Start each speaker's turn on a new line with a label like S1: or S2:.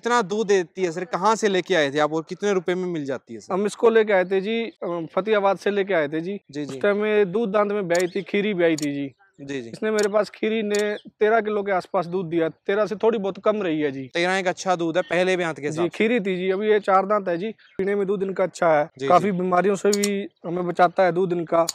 S1: कितना दूध देती है सर कहाँ से लेके आए थे आप और कितने रुपए में मिल जाती है सर? हम इसको लेके आए थे जी फतेहाबाद से लेके आए थे जी जी जी टाइम में दूध दांत में ब्याई थी खीरी ब्याई थी जी जी जी इसने मेरे पास खीरी ने तेरह किलो के आसपास दूध दिया तेरह से थोड़ी बहुत कम रही है जी तेरह एक अच्छा दूध है पहले भी हाथ के जी खीरी थी जी अभी ये चार दांत है जी पीने में दूध इनका अच्छा है काफी बीमारियों से भी हमें बचाता है दूध इनका